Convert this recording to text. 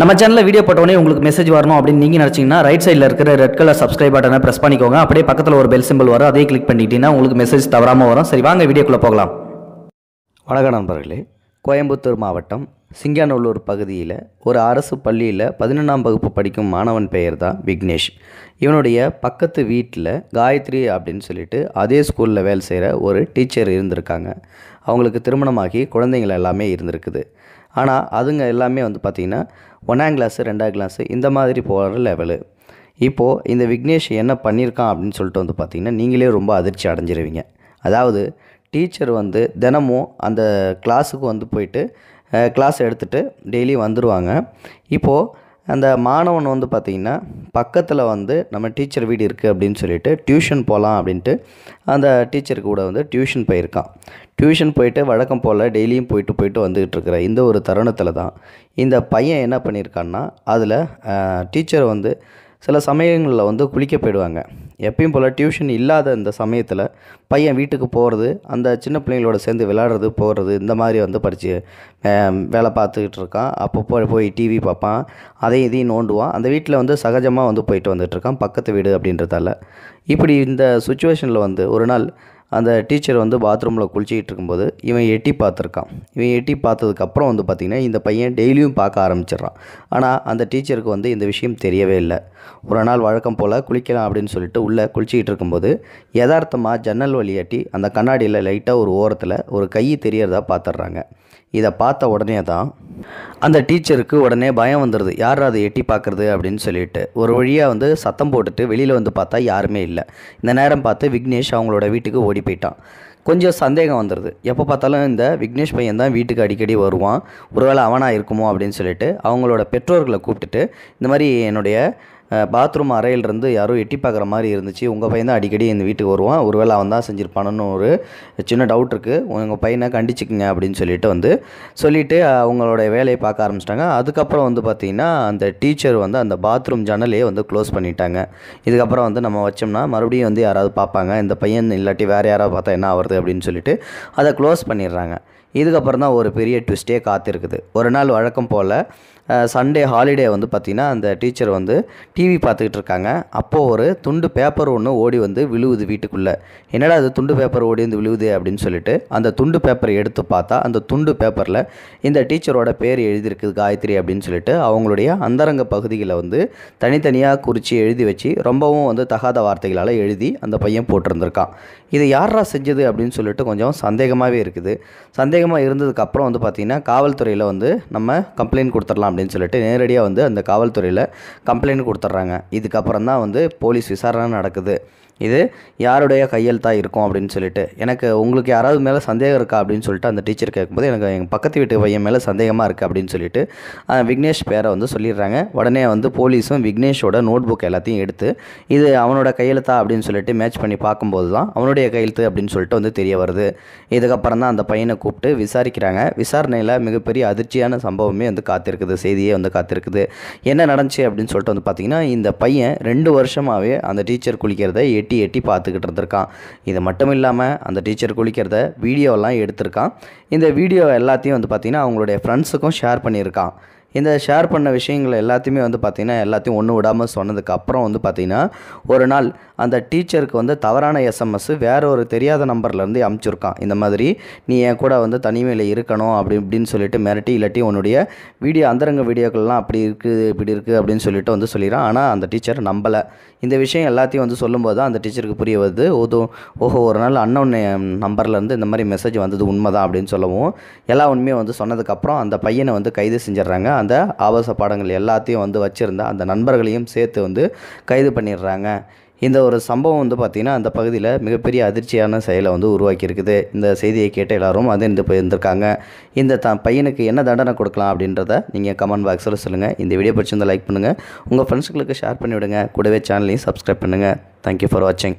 நம்ம சேனலில் வீடியோ போட்டோடனே உங்களுக்கு மெசேஜ் வரணும் அப்படின்னு நீங்கள் நினச்சிங்கன்னா ரைட் சைடில் இருக்கிற ரெட் கலர் சப்ஸ்கிரைப் பட்டனை ப்ரெஸ் பண்ணிக்கோங்க அப்படியே பக்கத்தில் ஒரு பெல் சிம்பிள் வரும் அதே கிளிக் பண்ணிட்டீங்கன்னா உங்களுக்கு மெசேஜ் தவறாமல் வரும் சரி வாங்க வீடியோக்குள்ளே போகலாம் வணக்கம் நண்பர்களே கோயம்புத்தூர் மாவட்டம் சிங்கானூலூர் பகுதியில் ஒரு அரசு பள்ளியில் பதினொன்றாம் வகுப்பு படிக்கும் மாணவன் பெயர் தான் விக்னேஷ் இவனுடைய பக்கத்து வீட்டில் காயத்ரி அப்படின்னு சொல்லிட்டு அதே ஸ்கூலில் வேலை செய்கிற ஒரு டீச்சர் இருந்திருக்காங்க அவங்களுக்கு திருமணமாகி குழந்தைங்கள் எல்லாமே இருந்திருக்குது ஆனால் அதுங்க எல்லாமே வந்து பார்த்திங்கன்னா ஒன்றாம் கிளாஸு ரெண்டாம் கிளாஸு இந்த மாதிரி போகிற லெவலு இப்போது இந்த விக்னேஷ் என்ன பண்ணியிருக்கான் அப்படின்னு சொல்லிட்டு வந்து பார்த்திங்கன்னா நீங்களே ரொம்ப அதிர்ச்சி அடைஞ்சிருவீங்க அதாவது டீச்சர் வந்து தினமும் அந்த கிளாஸுக்கு வந்து போயிட்டு கிளாஸ் எடுத்துகிட்டு டெய்லி வந்துடுவாங்க இப்போது அந்த மாணவன் வந்து பார்த்திங்கன்னா பக்கத்தில் வந்து நம்ம டீச்சர் வீடு இருக்குது அப்படின்னு சொல்லிட்டு டியூஷன் போகலாம் அப்படின்ட்டு அந்த டீச்சர் கூட வந்து டியூஷன் போயிருக்கான் டியூஷன் போயிட்டு வழக்கம் போல் டெய்லியும் போயிட்டு போயிட்டு வந்துக்கிட்டு இருக்கிற இந்த ஒரு தருணத்தில் தான் இந்த பையன் என்ன பண்ணியிருக்கான்னா அதில் டீச்சர் வந்து சில சமயங்களில் வந்து குளிக்க போயிடுவாங்க எப்பயும் போல் டியூஷன் இல்லாத இந்த சமயத்தில் பையன் வீட்டுக்கு போகிறது அந்த சின்ன பிள்ளைங்களோட சேர்ந்து விளாடுறது போகிறது இந்த மாதிரி வந்து படித்து வேலை பார்த்துக்கிட்டு இருக்கான் அப்பப்போ போய் டிவி பார்ப்பான் அதையும் இதையும் நோண்டுவான் அந்த வீட்டில் வந்து சகஜமாக வந்து போயிட்டு வந்துட்டுருக்கான் பக்கத்து வீடு அப்படின்றதால இப்படி இந்த சுச்சுவேஷனில் வந்து ஒரு நாள் அந்த டீச்சர் வந்து பாத்ரூமில் குளிச்சிக்கிட்டு இருக்கும்போது இவன் எட்டி பார்த்துருக்கான் இவன் எட்டி பார்த்ததுக்கப்புறம் வந்து பார்த்திங்கன்னா இந்த பையன் டெய்லியும் பார்க்க ஆரம்பிச்சிடுறான் ஆனால் அந்த டீச்சருக்கு வந்து இந்த விஷயம் தெரியவே இல்லை ஒரு நாள் வழக்கம் போல் குளிக்கலாம் அப்படின்னு சொல்லிட்டு உள்ளே குளிச்சிக்கிட்டு இருக்கும்போது யதார்த்தமாக ஜன்னல் வழியாட்டி அந்த கண்ணாடியில் லைட்டாக ஒரு ஓரத்தில் ஒரு கை தெரியறதா பார்த்துட்றாங்க இதை பார்த்த உடனே தான் அந்த டீச்சருக்கு உடனே பயம் வந்துடுது யார் அதை எட்டி பார்க்குறது அப்படின்னு சொல்லிட்டு ஒரு வழியாக வந்து சத்தம் போட்டுட்டு வெளியில் வந்து பார்த்தா யாருமே இல்லை இந்த நேரம் பார்த்து விக்னேஷ் அவங்களோட வீட்டுக்கு ஓடி போயிட்டான் கொஞ்சம் சந்தேகம் வந்துடுது எப்போ பார்த்தாலும் இந்த விக்னேஷ் பையன் தான் வீட்டுக்கு அடிக்கடி வருவான் ஒருவேளை அவனாக இருக்குமோ அப்படின்னு சொல்லிட்டு அவங்களோட பெற்றோர்களை கூப்பிட்டுட்டு இந்த மாதிரி என்னுடைய பாத்ரூம் அறையிலிருந்து யாரும் எட்டி பார்க்குற மாதிரி இருந்துச்சு உங்கள் பையன் தான் அடிக்கடி இந்த வீட்டுக்கு வருவான் ஒருவேளை அவன் தான் ஒரு சின்ன டவுட் இருக்குது உங்கள் பையனை கண்டிச்சுக்குங்க அப்படின்னு சொல்லிட்டு வந்து சொல்லிவிட்டு அவங்களோட வேலையை பார்க்க ஆரம்பிச்சிட்டாங்க அதுக்கப்புறம் வந்து பார்த்திங்கன்னா அந்த டீச்சர் வந்து அந்த பாத்ரூம் ஜன்னலையே வந்து க்ளோஸ் பண்ணிட்டாங்க இதுக்கப்புறம் வந்து நம்ம வச்சோம்னா மறுபடியும் வந்து யாராவது பார்ப்பாங்க இந்த பையன் இல்லாட்டி வேறு யாராவது பார்த்தா என்ன ஆகுறது அப்படின்னு சொல்லிட்டு அதை க்ளோஸ் பண்ணிடுறாங்க இதுக்கப்புறம் தான் ஒரு பெரிய ட்விஸ்ட்டே காத்திருக்குது ஒரு நாள் வழக்கம் போல் சண்டே ஹாலிடே வந்து பார்த்திங்கன்னா அந்த டீச்சர் வந்து டிவி பார்த்துக்கிட்டு இருக்காங்க அப்போது ஒரு துண்டு பேப்பர் ஒன்று ஓடி வந்து விழுவுது வீட்டுக்குள்ளே என்னடா அது துண்டு பேப்பர் ஓடி வந்து விழுவுது அப்படின்னு சொல்லிட்டு அந்த துண்டு பேப்பர் எடுத்து பார்த்தா அந்த துண்டு பேப்பரில் இந்த டீச்சரோட பேர் எழுதியிருக்குது காயத்ரி அப்படின்னு சொல்லிட்டு அவங்களுடைய அந்தரங்க பகுதிகளை வந்து தனித்தனியாக குறித்து எழுதி வச்சு ரொம்பவும் வந்து தகாத வார்த்தைகளால் எழுதி அந்த பையன் போட்டிருந்திருக்கான் இது யாரா செஞ்சது அப்படின்னு சொல்லிட்டு கொஞ்சம் சந்தேகமாகவே இருக்குது சந்தேகமாக இருந்ததுக்கப்புறம் வந்து பார்த்திங்கன்னா காவல்துறையில் வந்து நம்ம கம்ப்ளைண்ட் கொடுத்துடலாம் அப்படின்னு சொல்லிட்டு நேரடியாக வந்து அந்த காவல்துறையில் கம்ப்ளைண்ட் கொடுத்துட்றாங்க இதுக்கப்புறம் தான் வந்து போலீஸ் விசாரணை நடக்குது இது யாருடைய கையெழுத்தாக இருக்கும் அப்படின்னு சொல்லிட்டு எனக்கு உங்களுக்கு யாராவது மேலே சந்தேகம் இருக்கா அப்படின்னு சொல்லிட்டு அந்த டீச்சர் கேட்கும்போது எனக்கு எங்கள் பக்கத்து வீட்டு பையன் மேலே சந்தேகமாக இருக்குது அப்படின்னு சொல்லிட்டு விக்னேஷ் பேரை வந்து சொல்லிடுறாங்க உடனே வந்து போலீஸும் விக்னேஷோட நோட் புக் எல்லாத்தையும் எடுத்து இது அவனோட கையெழுத்தா அப்படின்னு சொல்லிட்டு மேட்ச் பண்ணி பார்க்கும்போது தான் அவனுடைய கையெழுத்து அப்படின்னு சொல்லிட்டு வந்து தெரிய வருது இதுக்கப்புறம் தான் அந்த பையனை கூப்பிட்டு விசாரிக்கிறாங்க விசாரணையில் மிகப்பெரிய அதிர்ச்சியான சம்பவமே வந்து காத்திருக்குது செய்தியே வந்து காத்திருக்குது என்ன நடந்துச்சு அப்படின்னு சொல்லிட்டு வந்து பார்த்திங்கன்னா இந்த பையன் ரெண்டு வருஷமாகவே அந்த டீச்சர் குளிக்கிறத எட்டி எட்டி பார்த்துக்கிட்டு இருந்திருக்கான் இது மட்டும் இல்லாமல் அந்த டீச்சர் குளிக்கிறத வீடியோலாம் எடுத்திருக்கான் இந்த வீடியோ எல்லாத்தையும் வந்து பார்த்திங்கன்னா அவங்களுடைய ஃப்ரெண்ட்ஸுக்கும் ஷேர் பண்ணியிருக்கான் இந்த ஷேர் பண்ண விஷயங்கள் எல்லாத்தையுமே வந்து பார்த்திங்கன்னா எல்லாத்தையும் ஒன்று விடாமல் சொன்னதுக்கப்புறம் வந்து பார்த்திங்கன்னா ஒரு நாள் அந்த டீச்சருக்கு வந்து தவறான எஸ்எம்எஸ் வேறு ஒரு தெரியாத நம்பர்லேருந்து அமுச்சிருக்கான் இந்த மாதிரி நீ என் கூட வந்து தனிமையில் இருக்கணும் அப்படி இப்படின்னு சொல்லிட்டு மிரட்டி இல்லாட்டி உன்னுடைய வீடியோ அந்தரங்க வீடியோக்கள்லாம் அப்படி இருக்குது இப்படி இருக்குது அப்படின்னு சொல்லிட்டு வந்து சொல்லிடுறான் ஆனால் அந்த டீச்சர் நம்பலை இந்த விஷயம் எல்லாத்தையும் வந்து சொல்லும்போது தான் அந்த டீச்சருக்கு புரிய வருது ஓதோ ஓஹோ ஒரு நாள் அண்ணன் நம்பர்லேருந்து இந்த மாதிரி மெசேஜ் வந்தது உண்மை தான் அப்படின்னு சொல்லவும் எல்லா உண்மையும் வந்து சொன்னதுக்கப்புறம் அந்த பையனை வந்து கைது செஞ்சிடுறாங்க அந்த ஆபாச பாடங்கள் எல்லாத்தையும் வந்து வச்சுருந்தா அந்த நண்பர்களையும் சேர்த்து வந்து கைது பண்ணிடுறாங்க இந்த ஒரு சம்பவம் வந்து பார்த்திங்கன்னா அந்த பகுதியில் மிகப்பெரிய அதிர்ச்சியான செயலை வந்து உருவாக்கியிருக்குது இந்த செய்தியை கேட்ட எல்லாரும் இருந்து போயிருந்திருக்காங்க இந்த த பையனுக்கு என்ன தண்டனை கொடுக்கலாம் அப்படின்றத நீங்கள் கமெண்ட் பாக்ஸில் சொல்லுங்கள் இந்த வீடியோ பிடிச்சிருந்தால் லைக் பண்ணுங்கள் உங்கள் ஃப்ரெண்ட்ஸுகளுக்கு ஷேர் பண்ணிவிடுங்க கூடவே சேனலையும் சப்ஸ்கிரைப் பண்ணுங்கள் தேங்க்யூ ஃபார் வாட்சிங்